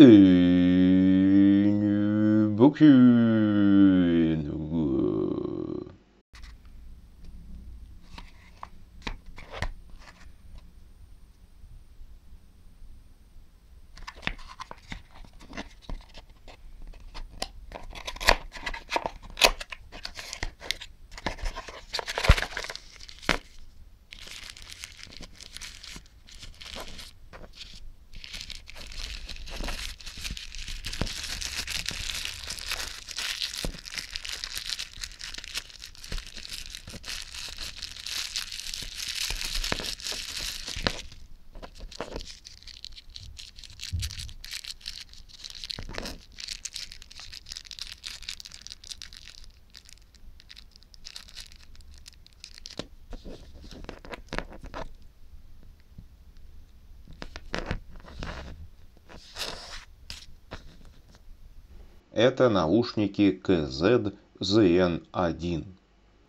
えー、僕、Это наушники KZ-ZN1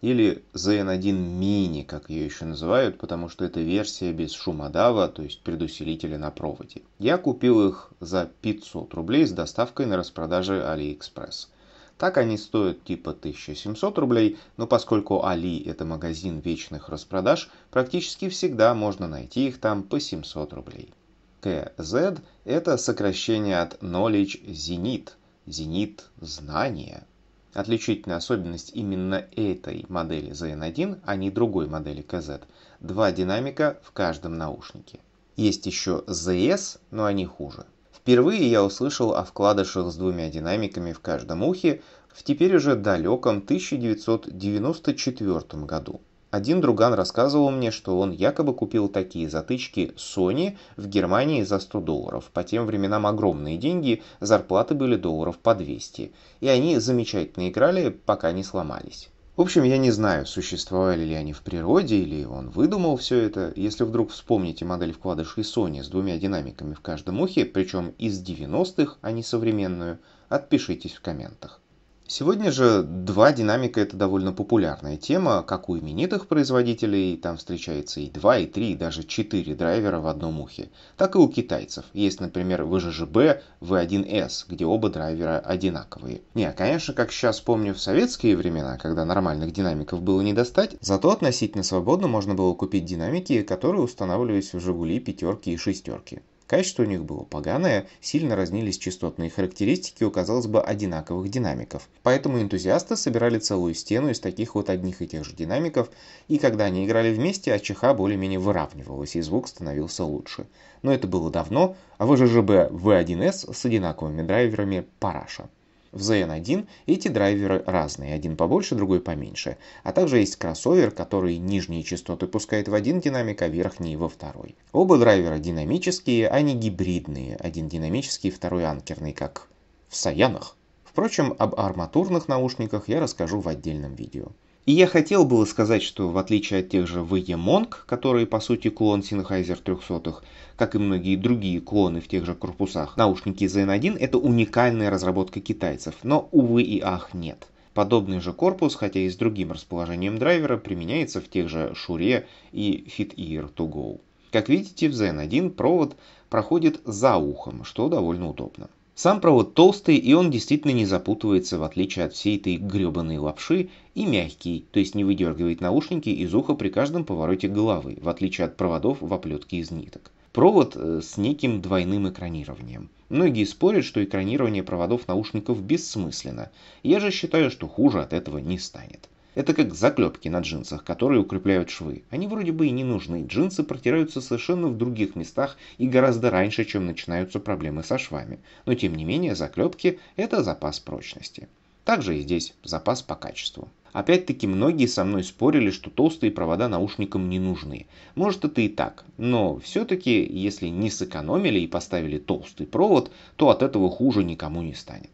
или ZN1 Mini, как ее еще называют, потому что это версия без шумодава, то есть предусилителя на проводе. Я купил их за 500 рублей с доставкой на распродаже AliExpress. Так они стоят типа 1700 рублей, но поскольку Али это магазин вечных распродаж, практически всегда можно найти их там по 700 рублей. КЗ – это сокращение от Knowledge Zenit – зенит знания. Отличительная особенность именно этой модели ZN1, а не другой модели KZ. Два динамика в каждом наушнике. Есть еще ZS, но они хуже. Впервые я услышал о вкладышах с двумя динамиками в каждом ухе в теперь уже далеком 1994 году. Один друган рассказывал мне, что он якобы купил такие затычки Sony в Германии за 100 долларов. По тем временам огромные деньги, зарплаты были долларов по 200. И они замечательно играли, пока не сломались. В общем, я не знаю, существовали ли они в природе, или он выдумал все это. Если вдруг вспомните модель вкладышей Sony с двумя динамиками в каждом ухе, причем из 90-х, а не современную, отпишитесь в комментах. Сегодня же два динамика это довольно популярная тема, как у именитых производителей, там встречается и 2, и 3, и даже 4 драйвера в одном ухе, так и у китайцев. Есть, например, VGGB, V1S, где оба драйвера одинаковые. Не, конечно, как сейчас помню в советские времена, когда нормальных динамиков было не достать, зато относительно свободно можно было купить динамики, которые устанавливались в Жигули пятерки и шестерки. Качество у них было поганое, сильно разнились частотные характеристики у, казалось бы, одинаковых динамиков. Поэтому энтузиасты собирали целую стену из таких вот одних и тех же динамиков, и когда они играли вместе, АЧХ более-менее выравнивалась, и звук становился лучше. Но это было давно, а в ЖЖБ V1S с одинаковыми драйверами параша. В ZN1 эти драйверы разные, один побольше, другой поменьше. А также есть кроссовер, который нижние частоты пускает в один динамик, а верхние во второй. Оба драйвера динамические, а не гибридные. Один динамический, второй анкерный, как в Саянах. Впрочем, об арматурных наушниках я расскажу в отдельном видео. И я хотел было сказать, что в отличие от тех же VE Monk, которые по сути клон Sennheiser 300, как и многие другие клоны в тех же корпусах, наушники ZN1 это уникальная разработка китайцев, но увы и ах нет. Подобный же корпус, хотя и с другим расположением драйвера, применяется в тех же Shure и FitEar To Go. Как видите, в zn 1 провод проходит за ухом, что довольно удобно. Сам провод толстый, и он действительно не запутывается, в отличие от всей этой гребаной лапши, и мягкий, то есть не выдергивает наушники из уха при каждом повороте головы, в отличие от проводов в оплетке из ниток. Провод э, с неким двойным экранированием. Многие спорят, что экранирование проводов наушников бессмысленно. Я же считаю, что хуже от этого не станет. Это как заклепки на джинсах, которые укрепляют швы. Они вроде бы и не нужны, джинсы протираются совершенно в других местах и гораздо раньше, чем начинаются проблемы со швами. Но тем не менее, заклепки – это запас прочности. Также и здесь запас по качеству. Опять-таки многие со мной спорили, что толстые провода наушникам не нужны. Может это и так, но все-таки если не сэкономили и поставили толстый провод, то от этого хуже никому не станет.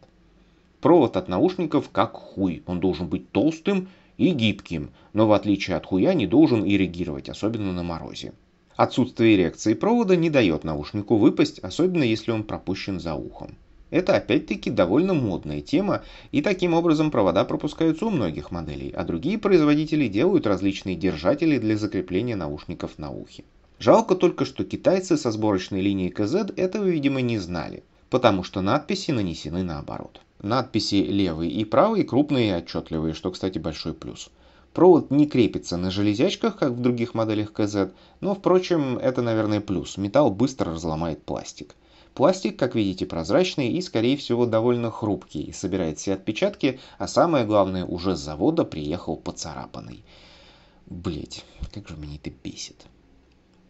Провод от наушников как хуй. Он должен быть толстым и гибким, но в отличие от хуя не должен ирригировать, особенно на морозе. Отсутствие эрекции провода не дает наушнику выпасть, особенно если он пропущен за ухом. Это опять-таки довольно модная тема, и таким образом провода пропускаются у многих моделей, а другие производители делают различные держатели для закрепления наушников на ухе. Жалко только, что китайцы со сборочной линией КЗ этого, видимо, не знали, потому что надписи нанесены наоборот. Надписи левый и правый крупные и отчетливые, что, кстати, большой плюс. Провод не крепится на железячках, как в других моделях КЗ, но, впрочем, это, наверное, плюс. Металл быстро разломает пластик. Пластик, как видите, прозрачный и, скорее всего, довольно хрупкий, собирает все отпечатки, а самое главное, уже с завода приехал поцарапанный. Блять, как же меня это бесит.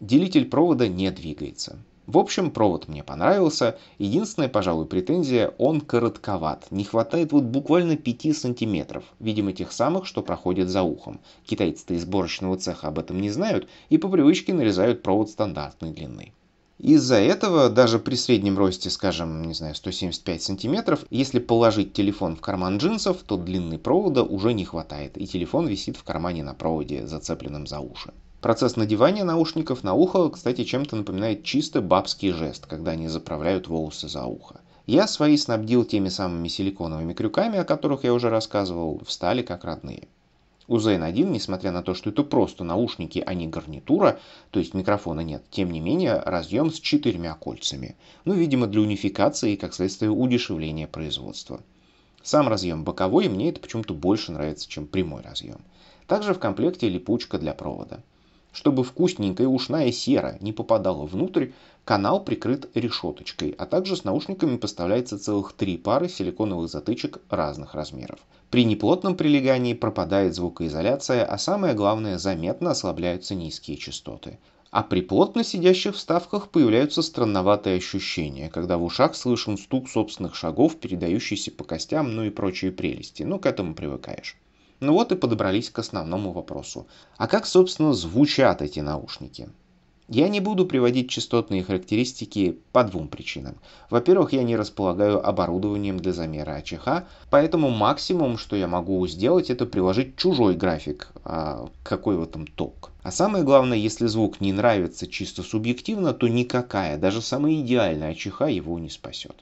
Делитель провода не двигается. В общем, провод мне понравился. Единственная, пожалуй, претензия, он коротковат. Не хватает вот буквально 5 сантиметров. Видимо, тех самых, что проходят за ухом. Китайцы-то из сборочного цеха об этом не знают и по привычке нарезают провод стандартной длины. Из-за этого даже при среднем росте, скажем, не знаю, 175 сантиметров, если положить телефон в карман джинсов, то длины провода уже не хватает, и телефон висит в кармане на проводе, зацепленном за уши. Процесс надевания наушников на ухо, кстати, чем-то напоминает чисто бабский жест, когда они заправляют волосы за ухо. Я свои снабдил теми самыми силиконовыми крюками, о которых я уже рассказывал, встали как родные. У ZN1, несмотря на то, что это просто наушники, а не гарнитура, то есть микрофона нет, тем не менее разъем с четырьмя кольцами. Ну, видимо, для унификации и, как следствие, удешевления производства. Сам разъем боковой, мне это почему-то больше нравится, чем прямой разъем. Также в комплекте липучка для провода. Чтобы вкусненькая ушная сера не попадала внутрь, канал прикрыт решеточкой, а также с наушниками поставляется целых три пары силиконовых затычек разных размеров. При неплотном прилегании пропадает звукоизоляция, а самое главное, заметно ослабляются низкие частоты. А при плотно сидящих вставках появляются странноватые ощущения, когда в ушах слышен стук собственных шагов, передающийся по костям, ну и прочие прелести, но к этому привыкаешь. Ну вот и подобрались к основному вопросу. А как, собственно, звучат эти наушники? Я не буду приводить частотные характеристики по двум причинам. Во-первых, я не располагаю оборудованием для замера АЧХ, поэтому максимум, что я могу сделать, это приложить чужой график, а какой вот там ток. А самое главное, если звук не нравится чисто субъективно, то никакая, даже самая идеальная АЧХ его не спасет.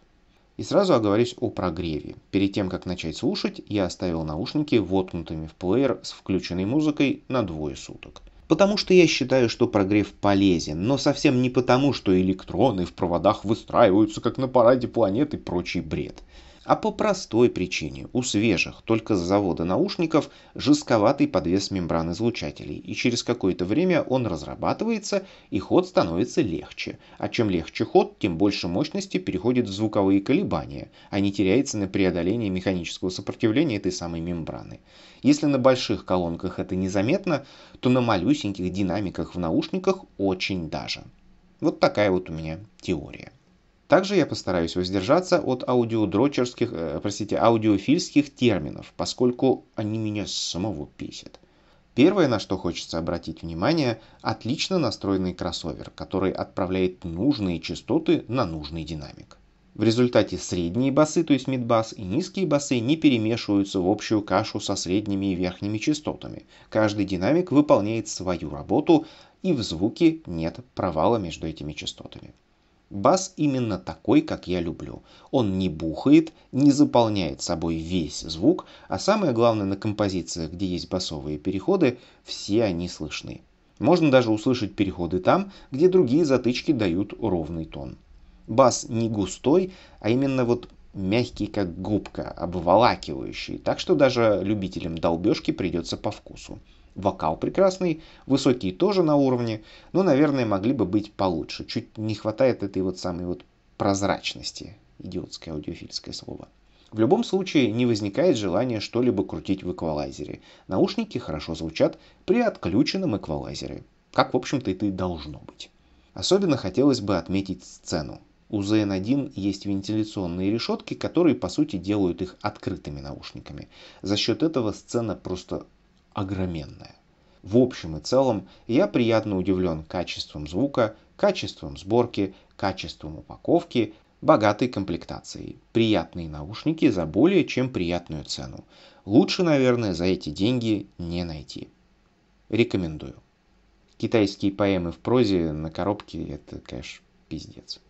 И сразу оговорюсь о прогреве. Перед тем, как начать слушать, я оставил наушники воткнутыми в плеер с включенной музыкой на двое суток. Потому что я считаю, что прогрев полезен, но совсем не потому, что электроны в проводах выстраиваются, как на параде планеты и прочий бред а по простой причине у свежих, только с завода наушников, жестковатый подвес мембран излучателей, и через какое-то время он разрабатывается, и ход становится легче. А чем легче ход, тем больше мощности переходит в звуковые колебания, а не теряется на преодолении механического сопротивления этой самой мембраны. Если на больших колонках это незаметно, то на малюсеньких динамиках в наушниках очень даже. Вот такая вот у меня теория. Также я постараюсь воздержаться от аудиодрочерских, э, простите, аудиофильских терминов, поскольку они меня самого бесят. Первое, на что хочется обратить внимание, отлично настроенный кроссовер, который отправляет нужные частоты на нужный динамик. В результате средние басы, то есть мидбас, и низкие басы не перемешиваются в общую кашу со средними и верхними частотами. Каждый динамик выполняет свою работу, и в звуке нет провала между этими частотами. Бас именно такой, как я люблю. Он не бухает, не заполняет собой весь звук, а самое главное на композициях, где есть басовые переходы, все они слышны. Можно даже услышать переходы там, где другие затычки дают ровный тон. Бас не густой, а именно вот мягкий как губка, обволакивающий, так что даже любителям долбежки придется по вкусу. Вокал прекрасный, высокие тоже на уровне, но, наверное, могли бы быть получше. Чуть не хватает этой вот самой вот прозрачности. Идиотское аудиофильское слово. В любом случае не возникает желания что-либо крутить в эквалайзере. Наушники хорошо звучат при отключенном эквалайзере, как, в общем-то, и должно быть. Особенно хотелось бы отметить сцену у ZN1 есть вентиляционные решетки, которые по сути делают их открытыми наушниками. За счет этого сцена просто огроменная. В общем и целом я приятно удивлен качеством звука, качеством сборки, качеством упаковки, богатой комплектацией. Приятные наушники за более чем приятную цену. Лучше, наверное, за эти деньги не найти. Рекомендую. Китайские поэмы в прозе на коробке это, конечно, пиздец.